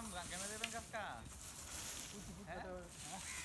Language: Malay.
Kamu kan kena dia bengkak Putih putih.